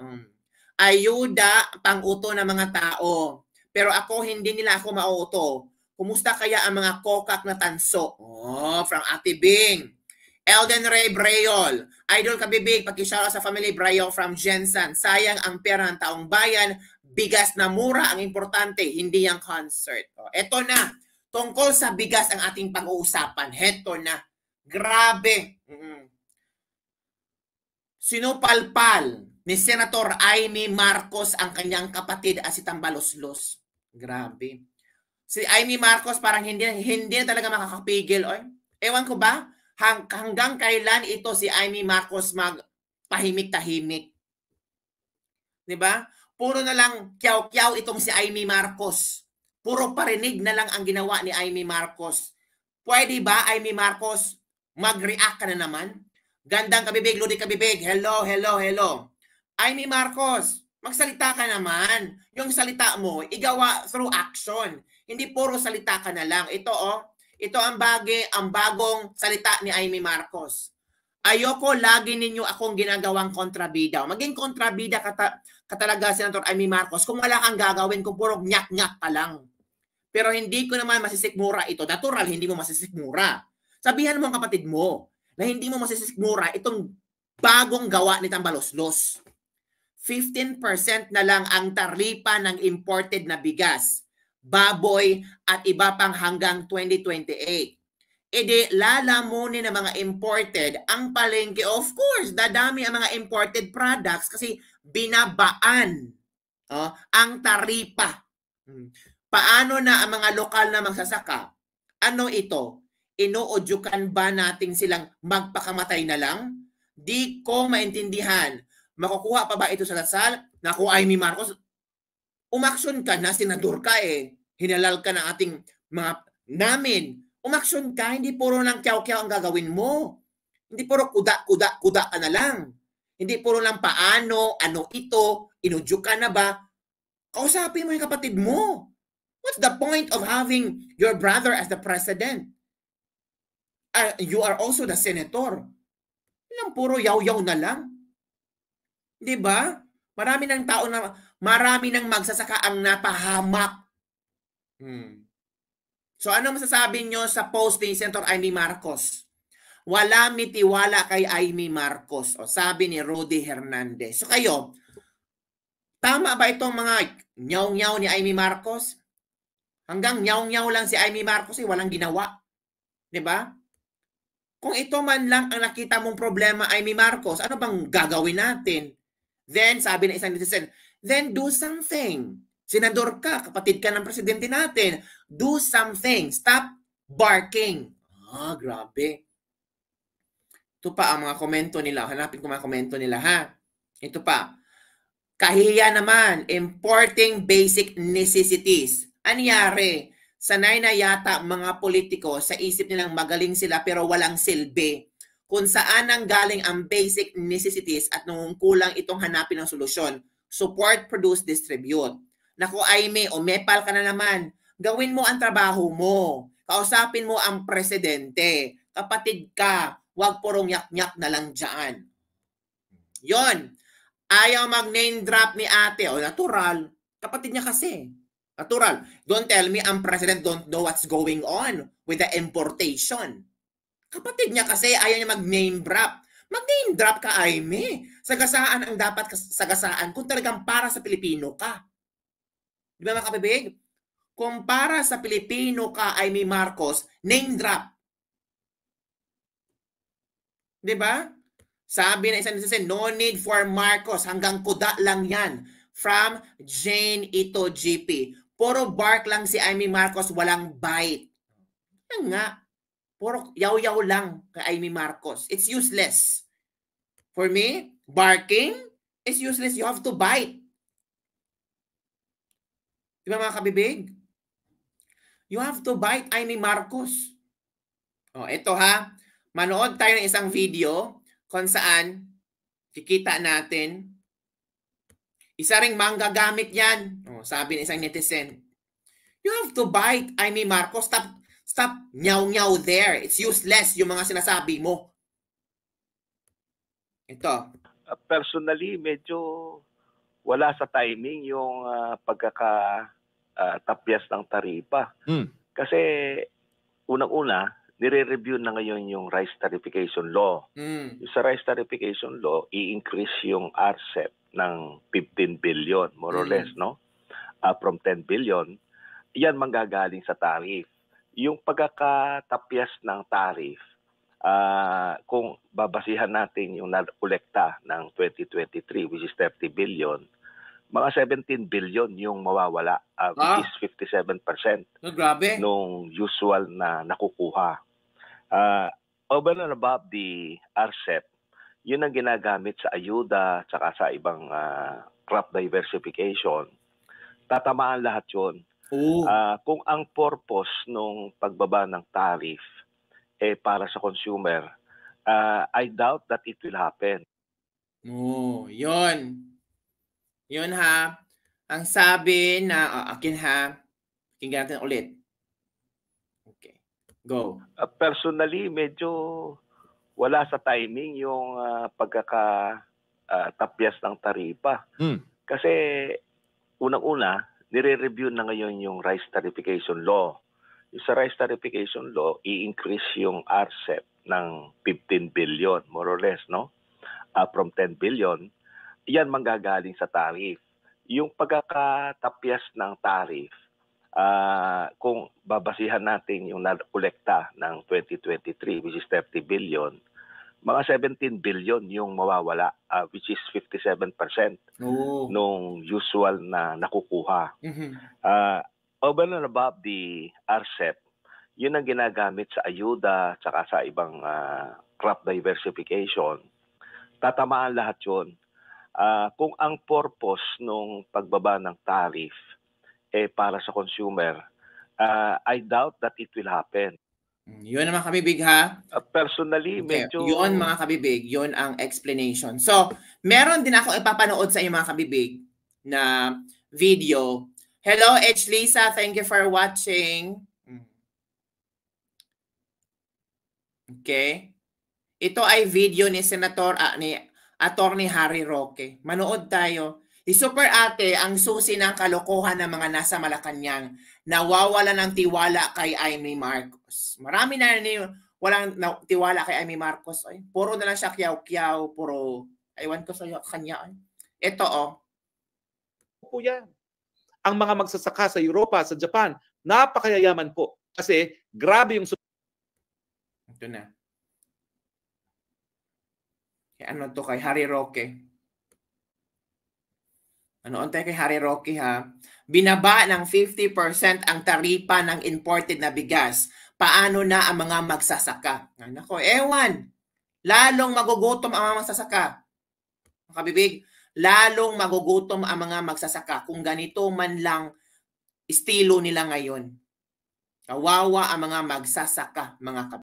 um, ayuda panguto ng mga tao. Pero ako, hindi nila ako mauto. Kumusta kaya ang mga kokak na tanso? Oh, from Ate Bing. Elden Ray Brayol. Idol kabibig, pakishout sa family Brayol from Jensen. Sayang ang pera ng taong bayan. Bigas na mura ang importante, hindi yung concert. Oh, eto na. Tungkol sa bigas ang ating pag-uusapan. Heto na. Grabe. Mm-hmm. Sinupalpal ni Senator Aimee Marcos ang kanyang kapatid at si Tambaloslos. Grabe. Si Aimee Marcos parang hindi hindi na talaga makakapigil. Oy. Ewan ko ba hang, hanggang kailan ito si Aimee Marcos magpahimik-tahimik. 'Di ba? Puro na lang kyaw-kyaw itong si Aimee Marcos. Puro parinig na lang ang ginawa ni Aimee Marcos. Pwede ba Aimee Marcos mag-react ka na naman? Gandang kabibig, Ludi kabibig. Hello, hello, hello. Amy Marcos, magsalita ka naman. Yung salita mo, igawa through action. Hindi puro salita ka na lang. Ito oh, ito ang bagay, ang bagong salita ni Amy Marcos. Ayoko lagi ninyo akong ginagawang kontrabida. Maging kontrabida ka, ta- ka talaga, Senator Amy Marcos, kung wala kang gagawin, kung puro nyak-nyak ka lang. Pero hindi ko naman masisikmura ito. Natural, hindi mo masisikmura. Sabihan mo ang kapatid mo na hindi mo masisikmura itong bagong gawa ni Tambaloslos 15% na lang ang tarlipa ng imported na bigas, baboy at iba pang hanggang 2028. Ede lalamunin ng mga imported ang palengke. Of course, dadami ang mga imported products kasi binabaan oh, ang taripa. Hmm. Paano na ang mga lokal na magsasaka? Ano ito? Inuudyukan ba natin silang magpakamatay na lang? Di ko maintindihan makukuha pa ba ito sa Lasal? Nakuha ni Marcos. Umaksyon ka na, senador ka eh. Hinalal ka ng ating mga namin. Umaksyon ka, hindi puro lang kyaw-kyaw ang gagawin mo. Hindi puro kuda-kuda-kuda ka na lang. Hindi puro lang paano, ano ito, inudyo ka na ba? Kausapin mo yung kapatid mo. What's the point of having your brother as the president? Uh, you are also the senator. Ilang puro yaw-yaw na lang. 'Di ba? Marami ng tao na marami ng magsasaka ang napahamak. Hmm. So ano masasabi nyo sa post ni Senator Amy Marcos? Wala mitiwala kay Amy Marcos. O sabi ni Rudy Hernandez. So kayo, tama ba itong mga nyaw-nyaw ni Amy Marcos? Hanggang nyaw-nyaw lang si Amy Marcos eh, walang ginawa. 'Di ba? Kung ito man lang ang nakita mong problema, Amy Marcos, ano bang gagawin natin? Then, sabi ng isang netizen, then do something. Senador ka, kapatid ka ng presidente natin. Do something. Stop barking. Ah, grabe. Ito pa ang mga komento nila. Hanapin ko mga komento nila, ha? Ito pa. Kahiya naman, importing basic necessities. Anyari, sanay na yata mga politiko sa isip nilang magaling sila pero walang silbi kung saan ang galing ang basic necessities at nung kulang itong hanapin ng solusyon. Support, produce, distribute. Naku, Aime, o mepal ka na naman. Gawin mo ang trabaho mo. Kausapin mo ang presidente. Kapatid ka. Huwag purong yak-yak na lang dyan. Yon. Ayaw mag-name drop ni ate. O natural. Kapatid niya kasi. Natural. Don't tell me ang president don't know what's going on with the importation. Kapatid niya kasi ayaw niya mag-name drop. Mag-name drop ka, Aime. Sagasaan ang dapat sagasaan kung talagang para sa Pilipino ka. Di ba mga kabibig? Kung para sa Pilipino ka, Aime Marcos, name drop. Di ba? Sabi na isang isa, no need for Marcos. Hanggang kuda lang yan. From Jane Ito GP. Puro bark lang si Amy Marcos, walang bite. Yan nga. Puro yaw-yaw lang kay Amy Marcos. It's useless. For me, barking is useless. You have to bite. Di ba mga kabibig? You have to bite Amy Marcos. Oh, ito ha. Manood tayo ng isang video kung saan kikita natin isa ring manggagamit yan. Oh, sabi ng isang netizen. You have to bite Amy Marcos. Tap Stop nyaw-nyaw there. It's useless yung mga sinasabi mo. Ito. Uh, personally, medyo wala sa timing yung uh, pagkaka uh, tapyas ng taripa. Mm. Kasi unang-una, nire-review na ngayon yung rice tarification law. Mm. Sa rice tarification law, i-increase yung RCEP ng 15 billion, more mm. or hmm. less, no? Uh, from 10 billion, yan manggagaling sa tarif yung pagkakatapyas ng tariff, uh, kung babasihan natin yung nakolekta ng 2023, which is 30 billion, mga 17 billion yung mawawala, uh, ah? is 57% no, ah, grabe. nung usual na nakukuha. Uh, over and above the RCEP, yun ang ginagamit sa ayuda, tsaka sa ibang uh, crop diversification, tatamaan lahat yun. Mm. Uh, kung ang purpose nung pagbaba ng tariff eh para sa consumer, uh, I doubt that it will happen. Oh, yon. Yon ha. Ang sabi na uh, akin ha, pakinggan natin ulit. Okay. Go. Uh, personally, medyo wala sa timing yung uh, pagkaka uh, tapyas ng taripa. Mm. Kasi unang-una, nire-review na ngayon yung rice tarification law. Yung sa rice tarification law, i-increase yung RCEP ng 15 billion, more or less, no? Uh, from 10 billion, yan manggagaling sa tarif. Yung pagkakatapyas ng tarif, uh, ah, kung babasihan natin yung nakolekta ng 2023, which is 30 billion, mga 17 billion yung mawawala uh, which is 57% Ooh. nung usual na nakukuha. Mm-hmm. Uh, over and above the RCEP, yun ang ginagamit sa ayuda tsaka sa ibang uh, crop diversification. Tatamaan lahat yun. Uh, kung ang purpose nung pagbaba ng tariff eh para sa consumer, uh, I doubt that it will happen. Yun mga kabibig ha. At personally, okay. medyo... Yun mga kabibig, yun ang explanation. So, meron din ako ipapanood sa inyo mga kabibig na video. Hello, H. Lisa. Thank you for watching. Okay? Ito ay video ni Senator, uh, ni Attorney Harry Roque. Manood tayo. Isuper ate ang susi ng kalokohan ng mga nasa Malacanang. Nawawala ng tiwala kay Amy Marcos. Marami na rin walang na, tiwala kay Amy Marcos. Oy. Puro na lang siya kiyaw-kiyaw. Puro, aywan ko sa kanya. Oy. Ito o. Oh. Po yan. Ang mga magsasaka sa Europa, sa Japan, napakayayaman po. Kasi grabe yung... Ito na. Kaya ano to kay Harry Roque. Ano tayo kay Harry Rocky ha? Binaba ng 50% ang taripa ng imported na bigas. Paano na ang mga magsasaka? Nako, ewan. Lalong magugutom ang mga magsasaka. Makabibig, lalong magugutom ang mga magsasaka kung ganito man lang estilo nila ngayon. Kawawa ang mga magsasaka, mga kapatid.